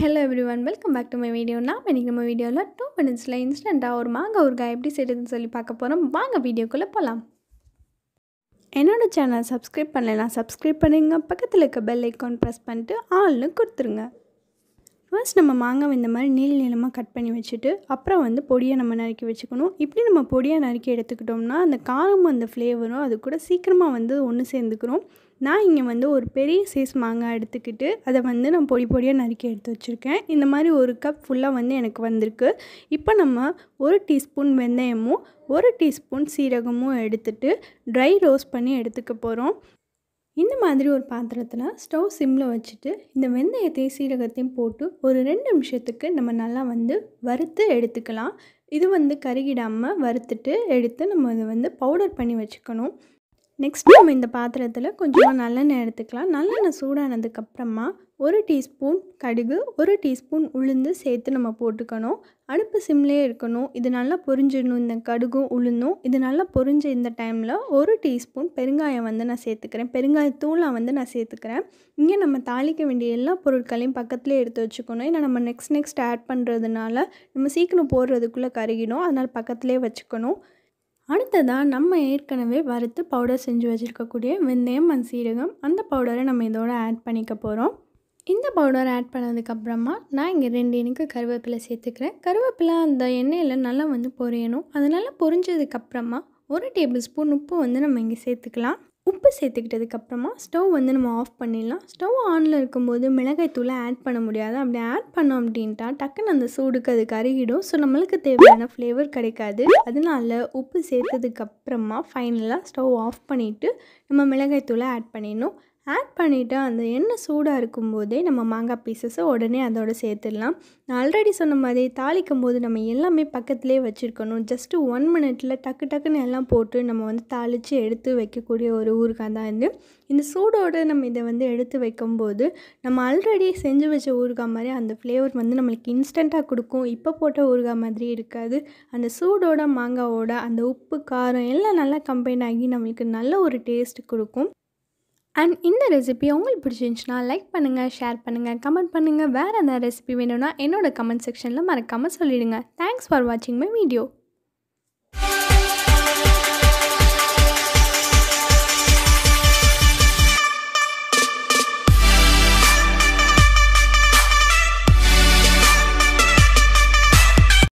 hello everyone welcome back to my video நான் இன்றைக்கி நம்ம வீடியோவில் டூ மினிட்ஸில் இன்ஸ்டண்ட்டாக ஒரு மாங்காய் ஊறுகாய் எப்படி செய்யுதுன்னு சொல்லி பார்க்க போகிறோம் வாங்க வீடியோக்குள்ளே போகலாம் என்னோடய சேனல் சப்ஸ்கிரைப் பண்ணலைன்னா சப்ஸ்கிரைப் பண்ணுங்க பக்கத்தில் இருக்க பெல் ஐக்கான் ப்ரெஸ் பண்ணிட்டு ஆள்னு கொடுத்துருங்க ஃபர்ஸ்ட் நம்ம மாங்காய் இந்த மாதிரி நீள் நீளமாக கட் பண்ணி வச்சுட்டு அப்புறம் வந்து பொடியை நம்ம நறுக்கி வச்சுக்கணும் இப்படி நம்ம பொடியாக நறுக்கி எடுத்துக்கிட்டோம்னா அந்த காரமும் அந்த ஃப்ளேவரும் அது கூட சீக்கிரமாக வந்து ஒன்று சேர்ந்துக்கிறோம் நான் இங்கே வந்து ஒரு பெரிய சைஸ் மாங்காய் எடுத்துக்கிட்டு அதை வந்து நான் பொடி பொடியாக நறுக்கி எடுத்து வச்சுருக்கேன் இந்த மாதிரி ஒரு கப் ஃபுல்லாக வந்து எனக்கு வந்திருக்கு இப்போ நம்ம ஒரு டீஸ்பூன் வெந்தயமும் ஒரு டீஸ்பூன் சீரகமும் எடுத்துகிட்டு ட்ரை ரோஸ்ட் பண்ணி எடுத்துக்க போகிறோம் இந்த மாதிரி ஒரு பாத்திரத்தில் ஸ்டவ் சிம்மில் வச்சுட்டு இந்த வெந்தயத்தையும் சீரகத்தையும் போட்டு ஒரு ரெண்டு நிமிஷத்துக்கு நம்ம நல்லா வந்து வறுத்து எடுத்துக்கலாம் இது வந்து கருகிடாமல் வறுத்துட்டு எடுத்து நம்ம இதை வந்து பவுடர் பண்ணி வச்சுக்கணும் நெக்ஸ்ட் நம்ம இந்த பாத்திரத்தில் கொஞ்சமாக நல்லெண்ணெய் எடுத்துக்கலாம் நல்லெண்ணெய் சூடானதுக்கப்புறமா ஒரு டீஸ்பூன் கடுகு ஒரு டீஸ்பூன் உளுந்து சேர்த்து நம்ம போட்டுக்கணும் அடுப்பு சிம்லேயே இருக்கணும் இது நல்லா பொரிஞ்சிடணும் இந்த கடுகும் உளுந்தும் இது நல்லா பொறிஞ்ச இந்த டைமில் ஒரு டீஸ்பூன் பெருங்காயம் வந்து நான் சேர்த்துக்கிறேன் பெருங்காயத்தூளாக வந்து நான் சேர்த்துக்கிறேன் இங்கே நம்ம தாளிக்க வேண்டிய எல்லா பொருட்களையும் பக்கத்துலேயே எடுத்து வச்சுக்கணும் ஏன்னா நம்ம நெக்ஸ்ட் நெக்ஸ்ட் ஆட் பண்ணுறதுனால நம்ம சீக்கிரம் போடுறதுக்குள்ளே கருகிடும் அதனால் பக்கத்துலேயே வச்சுக்கணும் அடுத்ததாக நம்ம ஏற்கனவே வறுத்து பவுடர் செஞ்சு வச்சுருக்கக்கூடிய வெந்தயம் மண் சீரகம் அந்த பவுடரை நம்ம இதோடு ஆட் பண்ணிக்க போகிறோம் இந்த பவுடர் ஆட் பண்ணதுக்கப்புறமா நான் இங்கே ரெண்டு எனக்கு கருவேப்பிலை சேர்த்துக்கிறேன் கருவேப்பிலை அந்த எண்ணெயில் நல்லா வந்து பொரியணும் அது நல்லா பொரிஞ்சதுக்கப்புறமா ஒரு டேபிள் ஸ்பூன் உப்பு வந்து நம்ம இங்கே சேர்த்துக்கலாம் உப்பு சேர்த்துக்கிட்டதுக்கப்புறமா ஸ்டவ் வந்து நம்ம ஆஃப் பண்ணிடலாம் ஸ்டவ் ஆனில் இருக்கும்போது மிளகாய் தூளை ஆட் பண்ண முடியாது அப்படி ஆட் பண்ணோம் அப்படின்ட்டா டக்குன்னு அந்த சூடுக்கு அது கருகிடும் ஸோ நம்மளுக்கு தேவையான ஃப்ளேவர் கிடைக்காது அதனால உப்பு சேர்த்ததுக்கப்புறமா ஃபைனலாக ஸ்டவ் ஆஃப் பண்ணிவிட்டு நம்ம மிளகாய் தூளை ஆட் பண்ணிடணும் ஆட் பண்ணிவிட்டு அந்த எண்ணெய் சூடாக இருக்கும்போதே நம்ம மாங்காய் பீசஸை உடனே அதோடு சேர்த்துடலாம் நான் ஆல்ரெடி சொன்ன மாதிரி தாளிக்கும் போது நம்ம எல்லாமே பக்கத்துலேயே வச்சுருக்கணும் ஜஸ்ட்டு ஒன் மினிட்டில் டக்கு டக்குன்னு எல்லாம் போட்டு நம்ம வந்து தாளித்து எடுத்து வைக்கக்கூடிய ஒரு ஊறுகாய் தான் இது இந்த சூடோடு நம்ம இதை வந்து எடுத்து வைக்கும்போது நம்ம ஆல்ரெடி செஞ்சு வச்ச ஊறுகாய் மாதிரி அந்த ஃப்ளேவர் வந்து நம்மளுக்கு இன்ஸ்டண்ட்டாக கொடுக்கும் இப்போ போட்ட ஊறுகாய் மாதிரி இருக்காது அந்த சூடோட மாங்காவோட அந்த உப்பு காரம் எல்லாம் நல்லா கம்பைன் ஆகி நம்மளுக்கு நல்ல ஒரு டேஸ்ட் கொடுக்கும் அண்ட் இந்த ரெசிபி உங்களுக்கு பிடிச்சிருந்துச்சுன்னா லைக் பண்ணுங்கள் ஷேர் பண்ணுங்கள் கமெண்ட் பண்ணுங்கள் வேறு எந்த ரெசிபி வேணும்னா என்னோடய கமெண்ட் செக்ஷனில் மறக்காமல் சொல்லிவிடுங்க தேங்க்ஸ் ஃபார் வாட்சிங் மை வீடியோ